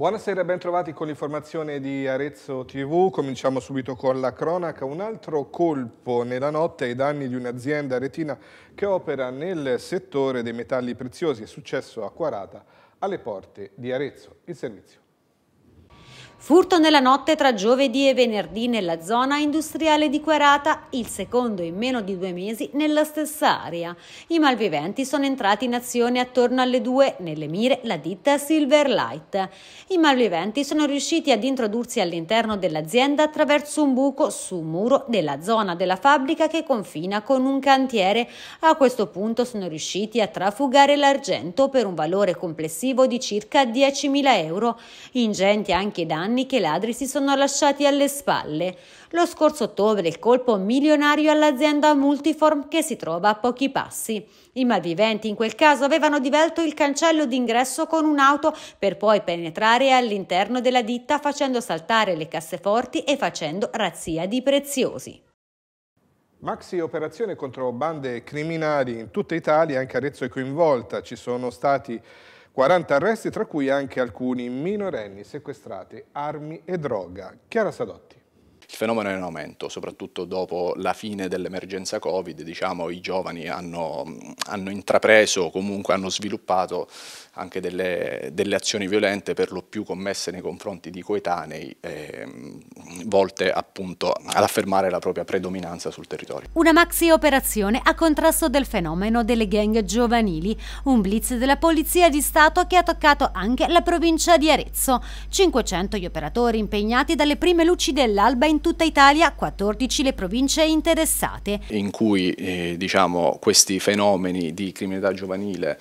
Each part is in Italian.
Buonasera e bentrovati con l'informazione di Arezzo TV. Cominciamo subito con la cronaca. Un altro colpo nella notte ai danni di un'azienda retina che opera nel settore dei metalli preziosi. È successo a Quarata alle porte di Arezzo. Il servizio. Furto nella notte tra giovedì e venerdì nella zona industriale di Quarata, il secondo in meno di due mesi nella stessa area. I malviventi sono entrati in azione attorno alle due, nelle mire la ditta Silverlight. I malviventi sono riusciti ad introdursi all'interno dell'azienda attraverso un buco su un muro della zona della fabbrica che confina con un cantiere. A questo punto sono riusciti a trafugare l'argento per un valore complessivo di circa 10.000 euro. Ingenti anche i danni anni che i ladri si sono lasciati alle spalle. Lo scorso ottobre il colpo milionario all'azienda Multiform che si trova a pochi passi. I malviventi in quel caso avevano divelto il cancello d'ingresso con un'auto per poi penetrare all'interno della ditta facendo saltare le casseforti e facendo razzia di preziosi. Maxi operazione contro bande criminali in tutta Italia, anche Arezzo è coinvolta, ci sono stati 40 arresti, tra cui anche alcuni minorenni sequestrati, armi e droga. Chiara Sadotti. Il fenomeno è in aumento, soprattutto dopo la fine dell'emergenza Covid, diciamo, i giovani hanno, hanno intrapreso, comunque hanno sviluppato anche delle, delle, azioni violente per lo più commesse nei confronti di coetanei, ehm, volte appunto ad affermare la propria predominanza sul territorio. Una maxi operazione a contrasto del fenomeno delle gang giovanili, un blitz della Polizia di Stato che ha toccato anche la provincia di Arezzo. 500 gli operatori impegnati dalle prime luci dell'alba in tutta Italia 14 le province interessate. In cui eh, diciamo, questi fenomeni di criminalità giovanile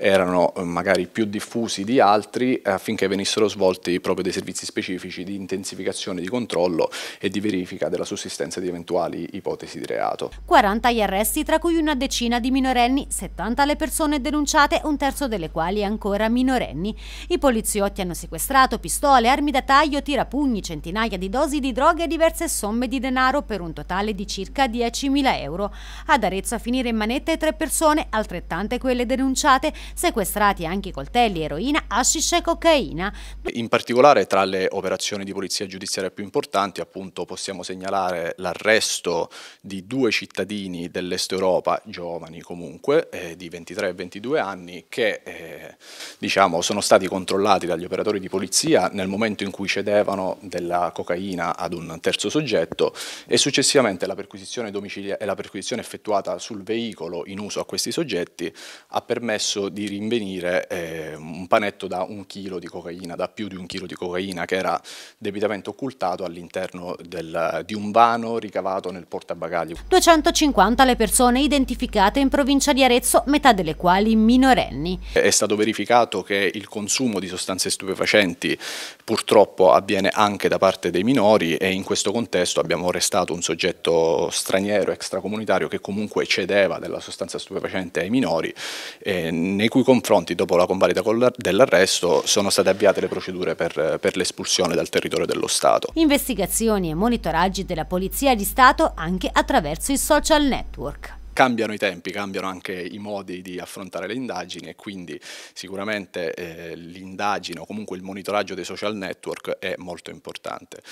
erano eh, magari più diffusi di altri eh, affinché venissero svolti proprio dei servizi specifici di intensificazione di controllo e di verifica della sussistenza di eventuali ipotesi di reato. 40 gli arresti, tra cui una decina di minorenni, 70 le persone denunciate, un terzo delle quali ancora minorenni. I poliziotti hanno sequestrato pistole, armi da taglio, tirapugni, centinaia di dosi di droga e diverse somme di denaro per un totale di circa 10.000 euro. Ad Arezzo a finire in manette tre persone, altrettante quelle denunciate, sequestrati anche coltelli, eroina, hashish e cocaina. In particolare tra le operazioni di polizia giudiziaria più importanti appunto possiamo segnalare l'arresto di due cittadini dell'est Europa, giovani comunque, eh, di 23 e 22 anni, che eh, diciamo, sono stati controllati dagli operatori di polizia nel momento in cui cedevano della cocaina ad un terzo soggetto e successivamente la perquisizione, la perquisizione effettuata sul veicolo in uso a questi soggetti ha permesso di di rinvenire eh, un panetto da un chilo di cocaina, da più di un chilo di cocaina che era debitamente occultato all'interno di un vano ricavato nel portabagagli. 250 le persone identificate in provincia di Arezzo, metà delle quali minorenni. È stato verificato che il consumo di sostanze stupefacenti purtroppo avviene anche da parte dei minori e in questo contesto abbiamo arrestato un soggetto straniero, extracomunitario, che comunque cedeva della sostanza stupefacente ai minori, eh, nei cui confronti, dopo la convalida dell'arresto, sono state avviate le procedure per, per l'espulsione dal territorio dello Stato. Investigazioni e monitoraggi della Polizia di Stato anche attraverso i social network cambiano i tempi, cambiano anche i modi di affrontare le indagini e quindi sicuramente eh, l'indagine o comunque il monitoraggio dei social network è molto importante.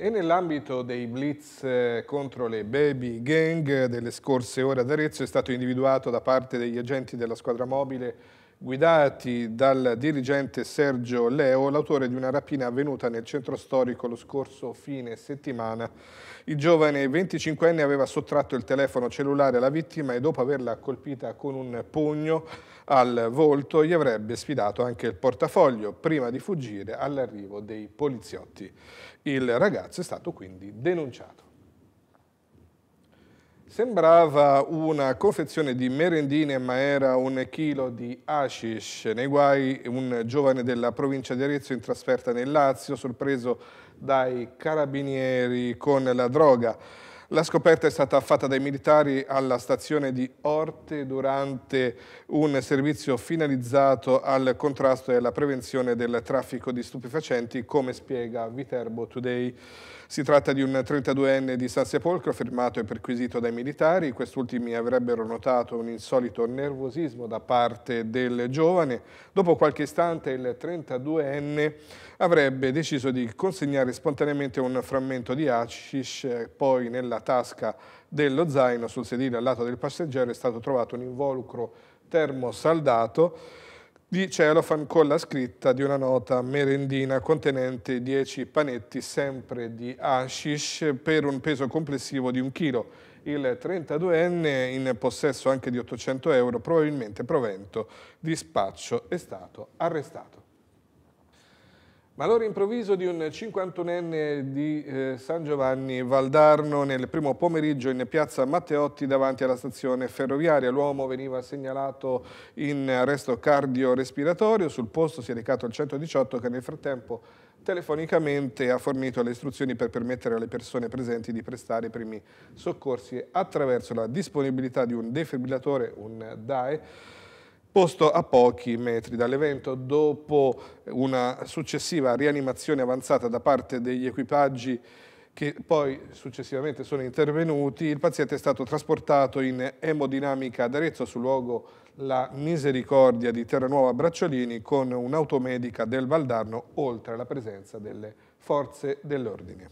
E nell'ambito dei blitz eh, contro le baby gang delle scorse ore ad Arezzo è stato individuato da parte degli agenti della squadra mobile guidati dal dirigente Sergio Leo, l'autore di una rapina avvenuta nel centro storico lo scorso fine settimana. Il giovane 25enne aveva sottratto il telefono cellulare alla vittima e dopo averla colpita con un pugno al volto gli avrebbe sfidato anche il portafoglio prima di fuggire all'arrivo dei poliziotti. Il ragazzo è stato quindi denunciato. Sembrava una confezione di merendine, ma era un chilo di hashish. Nei guai un giovane della provincia di Arezzo in trasferta nel Lazio, sorpreso dai carabinieri con la droga. La scoperta è stata fatta dai militari alla stazione di Orte durante un servizio finalizzato al contrasto e alla prevenzione del traffico di stupefacenti, come spiega Viterbo Today. Si tratta di un 32enne di San Sepolcro fermato e perquisito dai militari. Quest'ultimi avrebbero notato un insolito nervosismo da parte del giovane. Dopo qualche istante il 32enne avrebbe deciso di consegnare spontaneamente un frammento di hashish, poi nella tasca dello zaino sul sedile al lato del passeggero è stato trovato un involucro termosaldato di cellophane con la scritta di una nota merendina contenente 10 panetti sempre di hashish per un peso complessivo di un chilo. Il 32enne, in possesso anche di 800 euro, probabilmente provento di spaccio, è stato arrestato. Ma allora improvviso di un 51enne di eh, San Giovanni Valdarno nel primo pomeriggio in piazza Matteotti davanti alla stazione ferroviaria. L'uomo veniva segnalato in arresto cardiorespiratorio, sul posto si è recato il 118 che nel frattempo telefonicamente ha fornito le istruzioni per permettere alle persone presenti di prestare i primi soccorsi attraverso la disponibilità di un defibrillatore, un DAE, posto a pochi metri dall'evento dopo una successiva rianimazione avanzata da parte degli equipaggi che poi successivamente sono intervenuti, il paziente è stato trasportato in emodinamica ad Arezzo sul luogo la misericordia di Terranuova Bracciolini con un'automedica del Valdarno oltre alla presenza delle forze dell'ordine.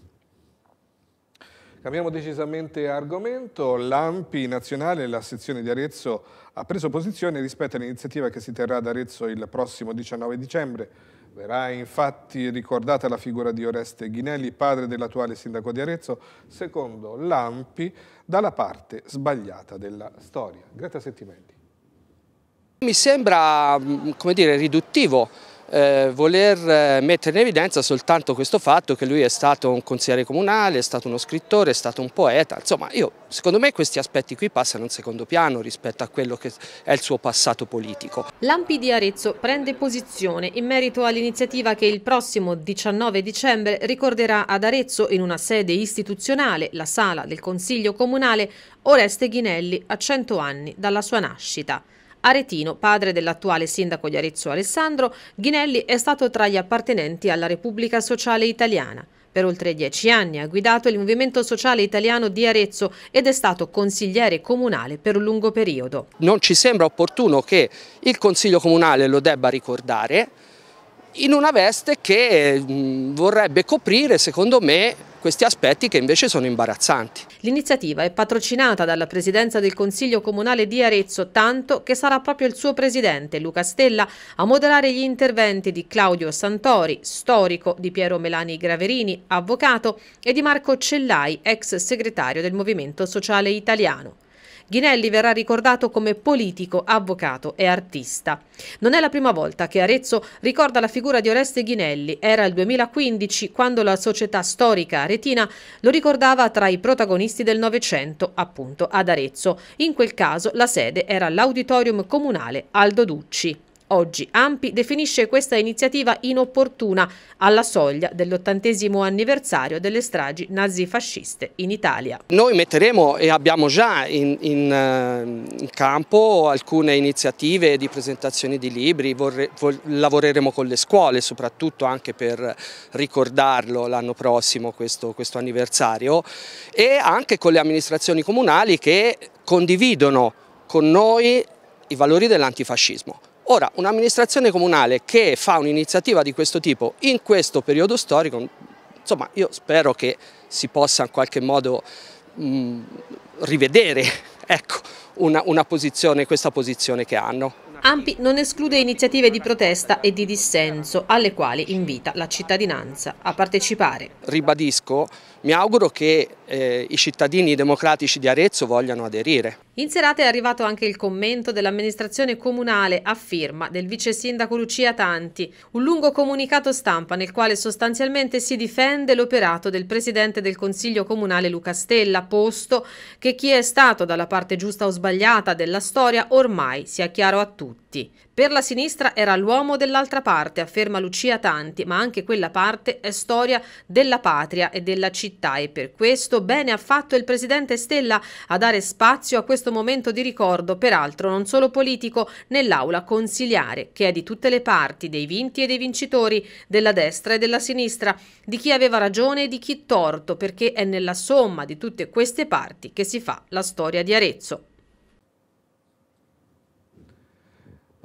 Cambiamo decisamente argomento. L'AMPI nazionale, la sezione di Arezzo, ha preso posizione rispetto all'iniziativa che si terrà ad Arezzo il prossimo 19 dicembre. Verrà infatti ricordata la figura di Oreste Ghinelli, padre dell'attuale sindaco di Arezzo, secondo l'AMPI, dalla parte sbagliata della storia. Greta Settimelli. Mi sembra, mm, come dire, riduttivo eh, voler eh, mettere in evidenza soltanto questo fatto che lui è stato un consigliere comunale, è stato uno scrittore, è stato un poeta, insomma io, secondo me questi aspetti qui passano in secondo piano rispetto a quello che è il suo passato politico. L'Ampi di Arezzo prende posizione in merito all'iniziativa che il prossimo 19 dicembre ricorderà ad Arezzo in una sede istituzionale, la sala del Consiglio Comunale, Oreste Ghinelli a 100 anni dalla sua nascita. Aretino, padre dell'attuale sindaco di Arezzo Alessandro, Ghinelli è stato tra gli appartenenti alla Repubblica Sociale Italiana. Per oltre dieci anni ha guidato il Movimento Sociale Italiano di Arezzo ed è stato consigliere comunale per un lungo periodo. Non ci sembra opportuno che il Consiglio Comunale lo debba ricordare in una veste che eh, vorrebbe coprire, secondo me, questi aspetti che invece sono imbarazzanti. L'iniziativa è patrocinata dalla Presidenza del Consiglio Comunale di Arezzo, tanto che sarà proprio il suo presidente, Luca Stella, a moderare gli interventi di Claudio Santori, storico, di Piero Melani Graverini, avvocato, e di Marco Cellai, ex segretario del Movimento Sociale Italiano. Ghinelli verrà ricordato come politico, avvocato e artista. Non è la prima volta che Arezzo ricorda la figura di Oreste Ghinelli. Era il 2015 quando la società storica aretina lo ricordava tra i protagonisti del Novecento, appunto ad Arezzo. In quel caso la sede era l'Auditorium Comunale Aldo Ducci. Oggi Ampi definisce questa iniziativa inopportuna alla soglia dell'ottantesimo anniversario delle stragi nazifasciste in Italia. Noi metteremo e abbiamo già in, in, eh, in campo alcune iniziative di presentazione di libri, vorre, vol, lavoreremo con le scuole soprattutto anche per ricordarlo l'anno prossimo questo, questo anniversario e anche con le amministrazioni comunali che condividono con noi i valori dell'antifascismo. Ora, un'amministrazione comunale che fa un'iniziativa di questo tipo in questo periodo storico, insomma, io spero che si possa in qualche modo mh, mm, rivedere ecco, una, una posizione, questa posizione che hanno. Ampi non esclude iniziative di protesta e di dissenso alle quali invita la cittadinanza a partecipare. Ribadisco mi auguro che eh, i cittadini democratici di Arezzo vogliano aderire. In serata è arrivato anche il commento dell'amministrazione comunale a firma del vice sindaco Lucia Tanti, un lungo comunicato stampa nel quale sostanzialmente si difende l'operato del presidente del Consiglio comunale Luca Stella, posto che chi è stato dalla parte giusta o sbagliata della storia ormai sia chiaro a tutti. Per la sinistra era l'uomo dell'altra parte, afferma Lucia Tanti, ma anche quella parte è storia della patria e della città e per questo bene ha fatto il presidente Stella a dare spazio a questo momento di ricordo, peraltro non solo politico, nell'aula consiliare, che è di tutte le parti, dei vinti e dei vincitori, della destra e della sinistra, di chi aveva ragione e di chi torto, perché è nella somma di tutte queste parti che si fa la storia di Arezzo.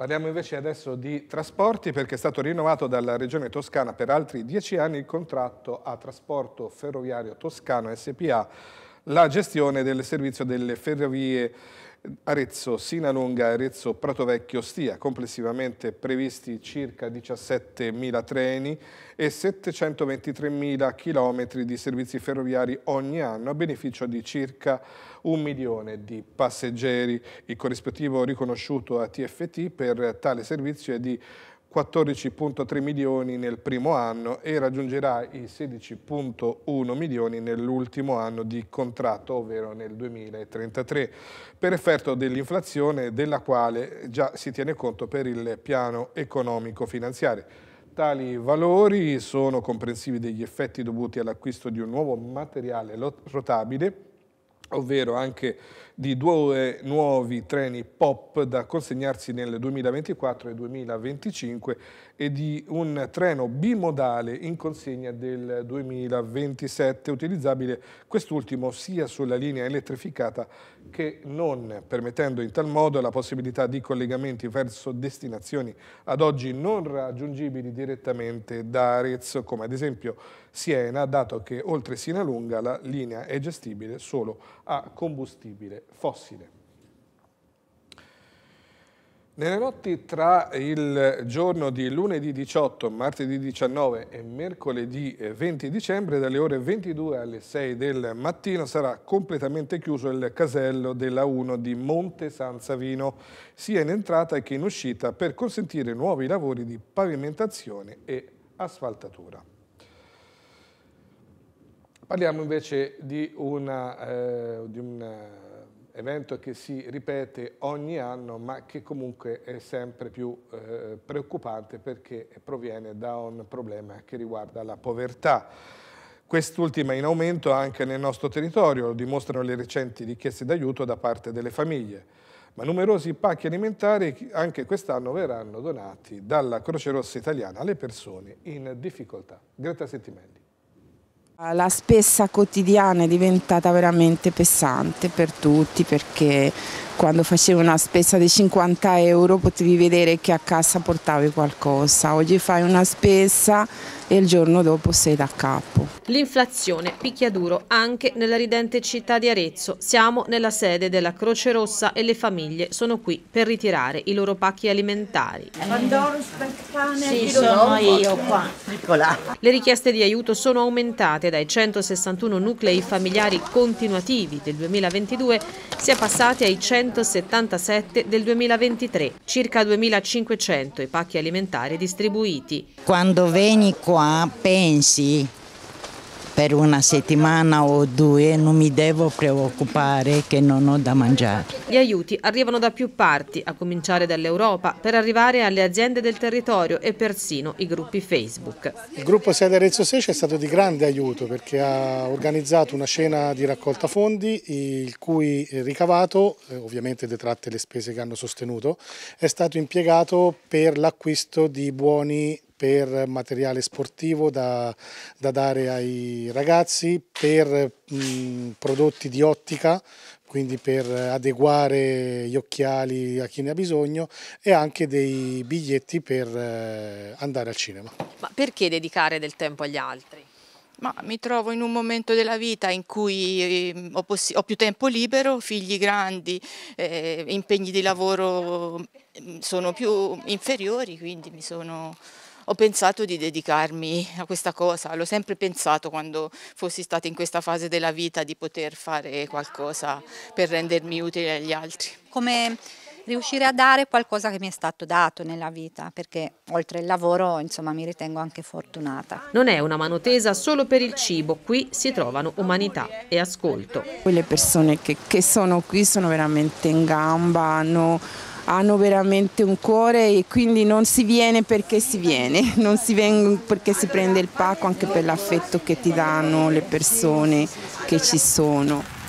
Parliamo invece adesso di trasporti perché è stato rinnovato dalla Regione Toscana per altri dieci anni il contratto a trasporto ferroviario toscano SPA la gestione del servizio delle ferrovie Arezzo, Sinalunga, Arezzo, Pratovecchio, Stia, complessivamente previsti circa 17.000 treni e 723.000 km di servizi ferroviari ogni anno a beneficio di circa un milione di passeggeri. Il corrispettivo riconosciuto a TFT per tale servizio è di 14.3 milioni nel primo anno e raggiungerà i 16.1 milioni nell'ultimo anno di contratto, ovvero nel 2033, per effetto dell'inflazione della quale già si tiene conto per il piano economico-finanziario. Tali valori sono comprensivi degli effetti dovuti all'acquisto di un nuovo materiale rotabile ovvero anche di due nuovi treni POP da consegnarsi nel 2024 e 2025 e di un treno bimodale in consegna del 2027, utilizzabile quest'ultimo sia sulla linea elettrificata che non, permettendo in tal modo la possibilità di collegamenti verso destinazioni ad oggi non raggiungibili direttamente da Arezzo, come ad esempio Siena, dato che oltre Sinalunga la linea è gestibile solo a combustibile fossile. Nelle notti tra il giorno di lunedì 18, martedì 19 e mercoledì 20 eh, dicembre, dalle ore 22 alle 6 del mattino, sarà completamente chiuso il casello della 1 di Monte San Savino, sia in entrata che in uscita, per consentire nuovi lavori di pavimentazione e asfaltatura. Parliamo invece di una, eh, di una evento che si ripete ogni anno ma che comunque è sempre più eh, preoccupante perché proviene da un problema che riguarda la povertà. Quest'ultima in aumento anche nel nostro territorio, lo dimostrano le recenti richieste d'aiuto da parte delle famiglie. Ma numerosi pacchi alimentari anche quest'anno verranno donati dalla Croce Rossa Italiana alle persone in difficoltà. Greta Settimelli. Eh, la spesa quotidiana è diventata veramente pesante per tutti perché quando facevi una spesa di 50 euro potevi vedere che a casa portavi qualcosa, oggi fai una spesa e il giorno dopo sei da capo. L'inflazione picchia duro anche nella ridente città di Arezzo. Siamo nella sede della Croce Rossa e le famiglie sono qui per ritirare i loro pacchi alimentari. sì, sono io qua. Piccola. Le richieste di aiuto sono aumentate dai 161 nuclei familiari continuativi del 2022, si è passati ai 100 277 del 2023, circa 2500 i pacchi alimentari distribuiti. Quando vieni qua pensi per una settimana o due non mi devo preoccupare che non ho da mangiare. Gli aiuti arrivano da più parti, a cominciare dall'Europa, per arrivare alle aziende del territorio e persino i gruppi Facebook. Il gruppo Sede Arezzo Sece è stato di grande aiuto perché ha organizzato una cena di raccolta fondi il cui ricavato, eh, ovviamente detratte le spese che hanno sostenuto, è stato impiegato per l'acquisto di buoni per materiale sportivo da, da dare ai ragazzi, per mh, prodotti di ottica, quindi per adeguare gli occhiali a chi ne ha bisogno e anche dei biglietti per eh, andare al cinema. Ma perché dedicare del tempo agli altri? Ma mi trovo in un momento della vita in cui ehm, ho, ho più tempo libero, figli grandi, eh, impegni di lavoro sono più inferiori, quindi mi sono ho pensato di dedicarmi a questa cosa, l'ho sempre pensato quando fossi stata in questa fase della vita di poter fare qualcosa per rendermi utile agli altri. Come riuscire a dare qualcosa che mi è stato dato nella vita, perché oltre al lavoro insomma mi ritengo anche fortunata. Non è una mano tesa solo per il cibo, qui si trovano umanità e ascolto. Quelle persone che, che sono qui sono veramente in gamba, hanno hanno veramente un cuore e quindi non si viene perché si viene, non si viene perché si prende il pacco anche per l'affetto che ti danno le persone che ci sono.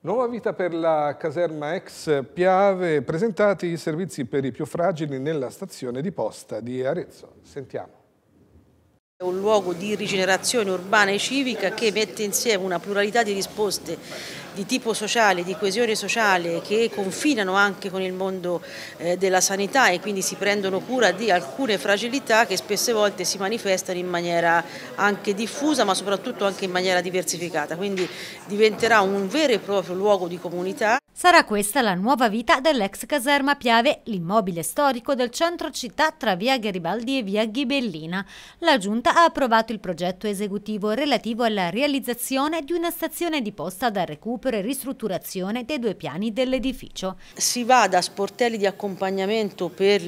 Nuova vita per la caserma ex Piave, presentati i servizi per i più fragili nella stazione di posta di Arezzo. Sentiamo. È un luogo di rigenerazione urbana e civica che mette insieme una pluralità di risposte di tipo sociale, di coesione sociale che confinano anche con il mondo eh, della sanità e quindi si prendono cura di alcune fragilità che spesse volte si manifestano in maniera anche diffusa ma soprattutto anche in maniera diversificata, quindi diventerà un vero e proprio luogo di comunità. Sarà questa la nuova vita dell'ex caserma Piave, l'immobile storico del centro città tra via Garibaldi e via Ghibellina. La Giunta ha approvato il progetto esecutivo relativo alla realizzazione di una stazione di posta da recupero recupero e ristrutturazione dei due piani dell'edificio. Si va da sportelli di accompagnamento per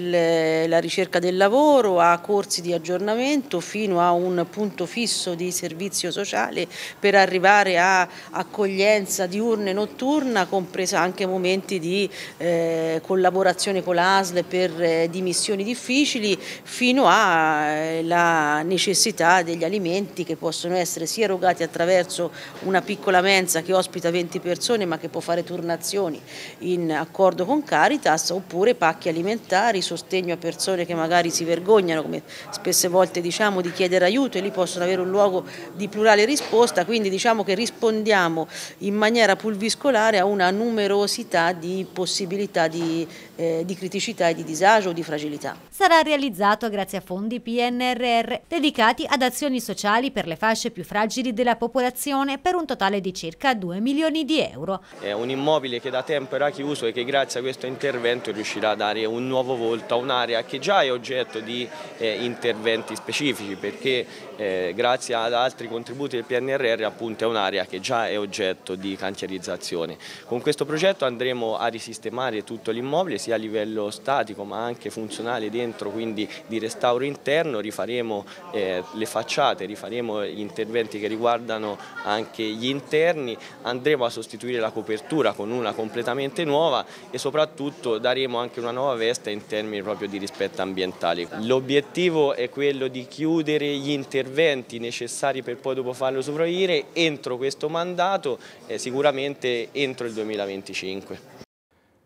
la ricerca del lavoro a corsi di aggiornamento fino a un punto fisso di servizio sociale per arrivare a accoglienza diurna e notturna, compresa anche momenti di eh, collaborazione con l'ASL per eh, dimissioni difficili, fino alla eh, necessità degli alimenti che possono essere sia erogati attraverso una piccola mensa che ospita 20 20 persone ma che può fare turnazioni in accordo con Caritas oppure pacchi alimentari, sostegno a persone che magari si vergognano come spesse volte diciamo di chiedere aiuto e lì possono avere un luogo di plurale risposta quindi diciamo che rispondiamo in maniera pulviscolare a una numerosità di possibilità di, eh, di criticità e di disagio o di fragilità. Sarà realizzato grazie a fondi PNRR dedicati ad azioni sociali per le fasce più fragili della popolazione per un totale di circa 2 milioni milioni di euro. È un immobile che da tempo era chiuso e che grazie a questo intervento riuscirà a dare un nuovo volto a un'area che già è oggetto di eh, interventi specifici perché eh, grazie ad altri contributi del PNRR appunto è un'area che già è oggetto di cantierizzazione. Con questo progetto andremo a risistemare tutto l'immobile sia a livello statico ma anche funzionale dentro quindi di restauro interno, rifaremo eh, le facciate, rifaremo gli interventi che riguardano anche gli interni, andremo andremo a sostituire la copertura con una completamente nuova e soprattutto daremo anche una nuova veste in termini proprio di rispetto ambientale. L'obiettivo è quello di chiudere gli interventi necessari per poi dopo farlo sovraire entro questo mandato, eh, sicuramente entro il 2025.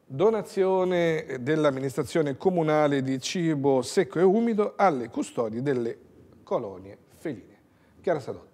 Donazione dell'amministrazione comunale di cibo secco e umido alle custodie delle colonie feline. Chiara Sadotti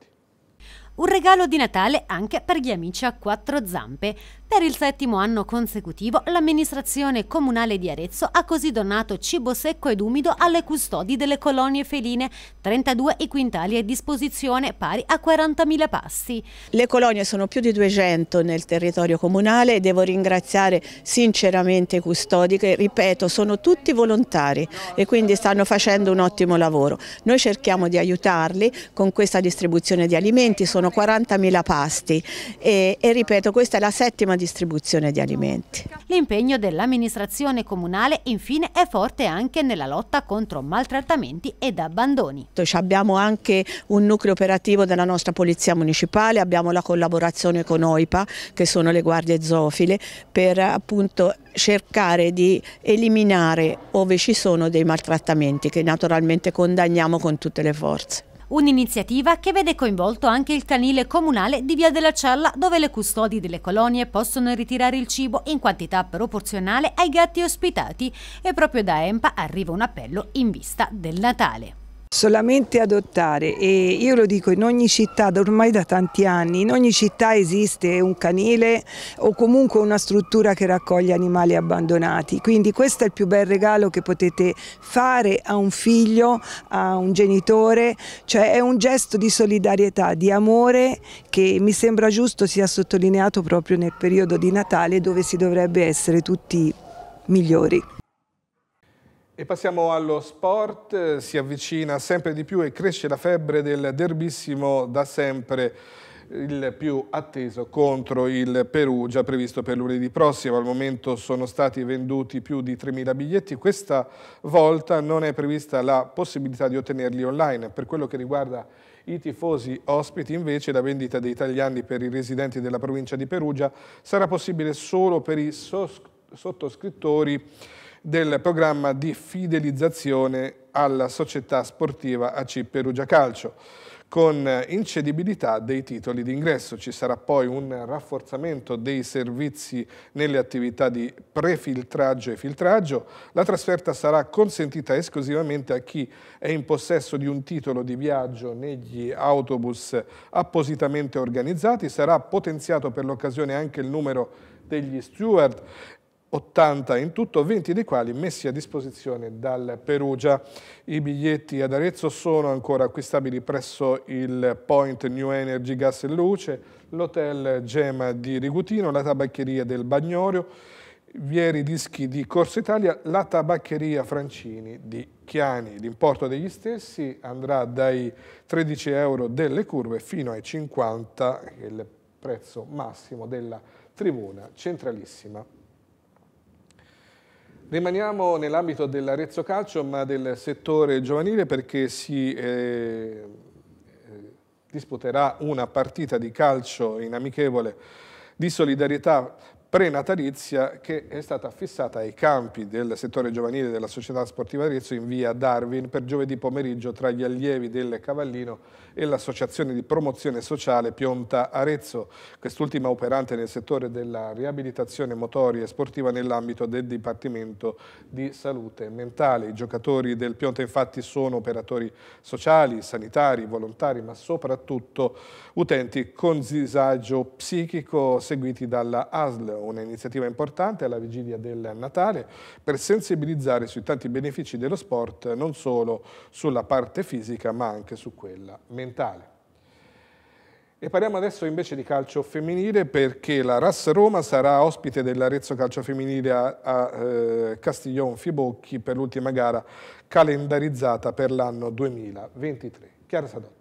un regalo di Natale anche per gli amici a quattro zampe. Per il settimo anno consecutivo l'amministrazione comunale di Arezzo ha così donato cibo secco ed umido alle custodi delle colonie feline, 32 i quintali a disposizione pari a 40.000 pasti. Le colonie sono più di 200 nel territorio comunale e devo ringraziare sinceramente i custodi che, ripeto, sono tutti volontari e quindi stanno facendo un ottimo lavoro. Noi cerchiamo di aiutarli con questa distribuzione di alimenti, sono 40.000 pasti e, e ripeto questa è la settima distribuzione di alimenti. L'impegno dell'amministrazione comunale infine è forte anche nella lotta contro maltrattamenti ed abbandoni. Abbiamo anche un nucleo operativo della nostra polizia municipale, abbiamo la collaborazione con OIPA che sono le guardie zoofile per appunto cercare di eliminare ove ci sono dei maltrattamenti che naturalmente condanniamo con tutte le forze. Un'iniziativa che vede coinvolto anche il canile comunale di Via della Cella, dove le custodi delle colonie possono ritirare il cibo in quantità proporzionale ai gatti ospitati. E proprio da EMPA arriva un appello in vista del Natale solamente adottare e io lo dico in ogni città ormai da tanti anni, in ogni città esiste un canile o comunque una struttura che raccoglie animali abbandonati, quindi questo è il più bel regalo che potete fare a un figlio, a un genitore, cioè è un gesto di solidarietà, di amore che mi sembra giusto sia sottolineato proprio nel periodo di Natale dove si dovrebbe essere tutti migliori. E passiamo allo sport, si avvicina sempre di più e cresce la febbre del derbissimo da sempre il più atteso contro il Perugia previsto per lunedì prossimo. Al momento sono stati venduti più di 3.000 biglietti, questa volta non è prevista la possibilità di ottenerli online. Per quello che riguarda i tifosi ospiti invece la vendita dei italiani per i residenti della provincia di Perugia sarà possibile solo per i sottoscrittori del programma di fidelizzazione alla società sportiva AC Perugia Calcio con incedibilità dei titoli d'ingresso. Ci sarà poi un rafforzamento dei servizi nelle attività di prefiltraggio e filtraggio. La trasferta sarà consentita esclusivamente a chi è in possesso di un titolo di viaggio negli autobus appositamente organizzati. Sarà potenziato per l'occasione anche il numero degli steward 80 in tutto, 20 dei quali messi a disposizione dal Perugia. I biglietti ad Arezzo sono ancora acquistabili presso il Point New Energy Gas e Luce, l'Hotel Gema di Rigutino, la tabaccheria del Bagnorio, Vieri Dischi di Corso Italia, la tabaccheria Francini di Chiani. L'importo degli stessi andrà dai 13 euro delle curve fino ai 50, il prezzo massimo della tribuna centralissima. Rimaniamo nell'ambito dell'Arezzo Calcio ma del settore giovanile perché si eh, eh disputerà una partita di calcio in amichevole di solidarietà prenatalizia che è stata fissata ai campi del settore giovanile della società sportiva Arezzo in via Darwin per giovedì pomeriggio tra gli allievi del Cavallino e l'associazione di promozione sociale Pionta Arezzo, quest'ultima operante nel settore della riabilitazione motoria e sportiva nell'ambito del Dipartimento di Salute Mentale. I giocatori del Pionta infatti sono operatori sociali, sanitari, volontari ma soprattutto utenti con disagio psichico seguiti dalla ASL un'iniziativa importante alla vigilia del Natale per sensibilizzare sui tanti benefici dello sport non solo sulla parte fisica ma anche su quella mentale. E parliamo adesso invece di calcio femminile perché la RAS Roma sarà ospite dell'Arezzo Calcio Femminile a, a eh, Castiglion Fibocchi per l'ultima gara calendarizzata per l'anno 2023. Chiara Sadotti.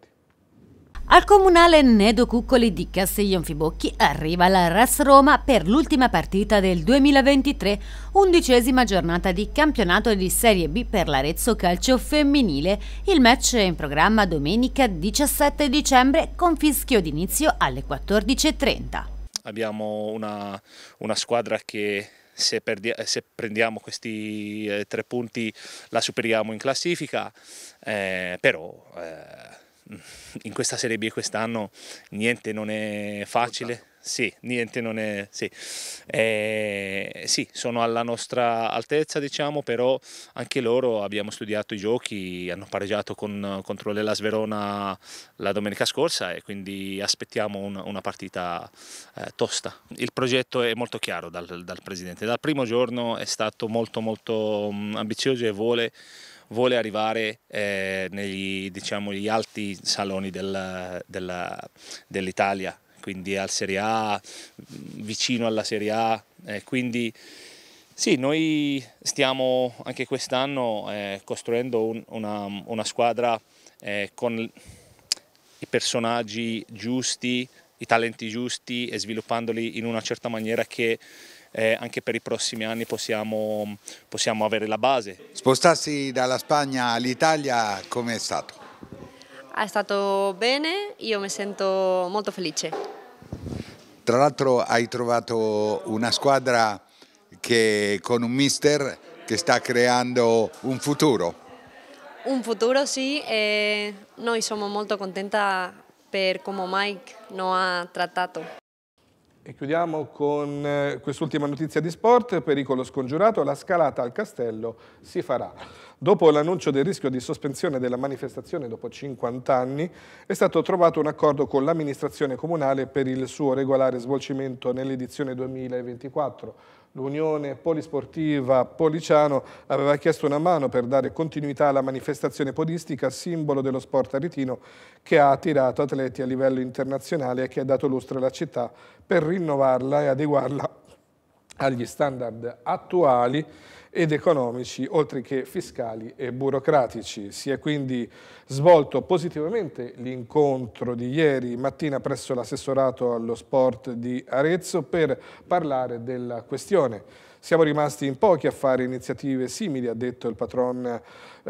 Al comunale Nedo Cuccoli di Castiglion Fibocchi arriva la RAS Roma per l'ultima partita del 2023, undicesima giornata di campionato di Serie B per l'Arezzo Calcio Femminile. Il match è in programma domenica 17 dicembre con fischio d'inizio alle 14.30. Abbiamo una, una squadra che se, se, prendiamo questi eh, tre punti la superiamo in classifica, eh, però... Eh, in questa Serie B quest'anno niente non è facile. Sì, niente non è... Sì. Eh, sì, sono alla nostra altezza diciamo, però anche loro abbiamo studiato i giochi, hanno pareggiato con, contro l'Elas Verona la domenica scorsa e quindi aspettiamo un, una partita eh, tosta. Il progetto è molto chiaro dal, dal Presidente, dal primo giorno è stato molto molto mm, ambizioso e vuole vuole arrivare eh, negli diciamo, alti saloni dell'Italia, quindi al Serie A, vicino alla Serie A, eh, quindi sì, noi stiamo anche quest'anno eh, costruendo un, una, una, squadra eh, con i personaggi giusti, i talenti giusti e sviluppandoli in una certa maniera che eh, anche per i prossimi anni possiamo, possiamo avere la base. Spostarsi dalla Spagna all'Italia come è stato? Ah, è stato bene, io mi sento molto felice. Tra l'altro hai trovato una squadra che, con un mister che sta creando un futuro. Un futuro sì, e noi siamo molto contenti per come Mike non ha trattato. E chiudiamo con eh, quest'ultima notizia di sport, pericolo scongiurato, la scalata al castello si farà. Dopo l'annuncio del rischio di sospensione della manifestazione dopo 50 anni, è stato trovato un accordo con l'amministrazione comunale per il suo regolare svolgimento nell'edizione 2024 l'Unione Polisportiva Policiano aveva chiesto una mano per dare continuità alla manifestazione podistica, simbolo dello sport aretino che ha attirato atleti a livello internazionale e che ha dato lustro alla città per rinnovarla e adeguarla agli standard attuali ed economici, oltre che fiscali e burocratici. Si è quindi svolto positivamente l'incontro di ieri mattina presso l'assessorato allo sport di Arezzo per parlare della questione. Siamo rimasti in pochi a fare iniziative simili, ha detto il patron eh,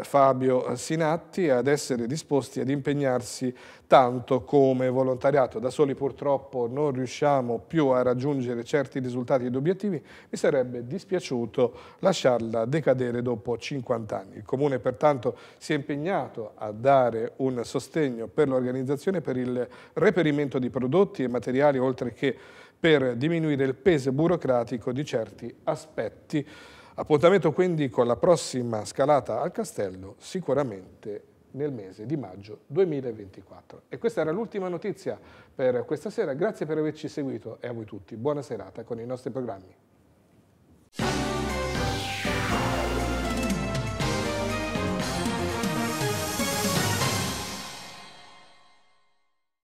Fabio Sinatti, ad essere disposti ad impegnarsi tanto come volontariato. Da soli purtroppo non riusciamo più a raggiungere certi risultati ed obiettivi, mi sarebbe dispiaciuto lasciarla decadere dopo 50 anni. Il Comune pertanto si è impegnato a dare un sostegno per l'organizzazione per il reperimento di prodotti e materiali oltre che per diminuire il peso burocratico di certi aspetti. Appuntamento quindi con la prossima scalata al castello sicuramente nel mese di maggio 2024. E questa era l'ultima notizia per questa sera. Grazie per averci seguito e a voi tutti buona serata con i nostri programmi.